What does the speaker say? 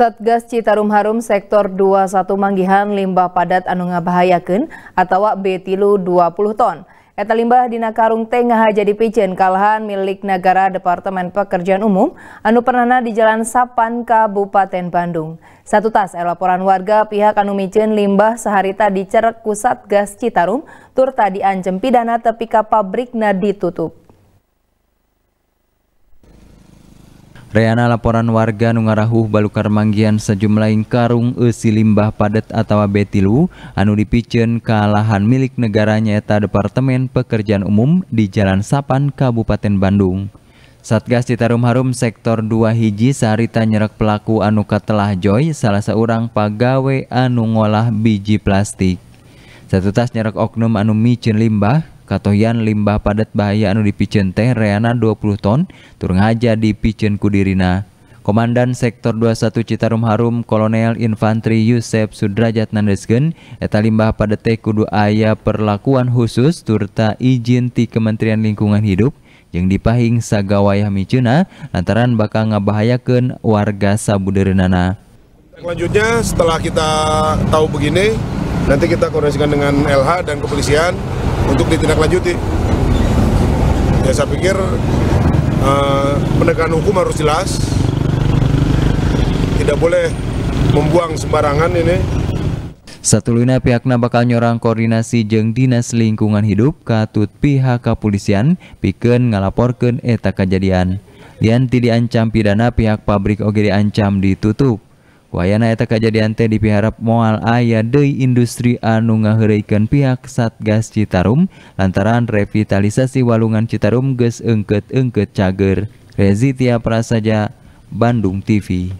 Satgas Citarum Harum Sektor 21 Manggihan limbah padat anu ngabahayakeun atau B tilu 20 ton. Eta limbah dina karung tengah jadi pijen kalahan milik negara Departemen Pekerjaan Umum anu pernah di Jalan Sapan Kabupaten Bandung. Satu tas laporan warga pihak anu mijen limbah tadi cerek kusat Satgas Citarum turta diancem pidana tepika pabrik nadi tutup. Reana laporan warga nungarahuh balukar manggian sejumlah karung eusi limbah padat atau betilu anu dipicen ke lahan milik negaranya eta Departemen Pekerjaan Umum di Jalan Sapan, Kabupaten Bandung. Satgas Citarum Harum Sektor 2 Hiji Sarita nyerek pelaku anu katelah Joy salah seorang pagawe anu ngolah biji plastik. Satu tas nyerek oknum anu micin limbah, katoyan limbah padat bahaya anu dipicen teh reana 20 ton turun aja dipicen kudirina Komandan Sektor 21 Citarum Harum Kolonel Infantri Yusef Sudrajat Nandesgen eta limbah pada teh kudu aya perlakuan khusus turta izin ti Kementerian Lingkungan Hidup yang dipahing sagawayah micuna lantaran bakal ngabahayakeun warga sabuderenana. Selanjutnya setelah kita tahu begini nanti kita koordinasikan dengan LH dan kepolisian untuk ditindaklanjuti. Ya saya pikir uh, penegakan hukum harus jelas, tidak boleh membuang sembarangan ini. Satuluna pihaknya bakal nyorang koordinasi jeng Dinas Lingkungan Hidup katut pihak kepolisian piken ngalaporkeun eta kejadian. tidak ancam pidana pihak pabrik oge diancam ditutup. Wayana eta kejadian teh dipiharap moal aya deui industri anu ngaheureukeun pihak Satgas Citarum lantaran revitalisasi walungan Citarum geus engket-engket cager. Rezitia Prasaja, Bandung TV.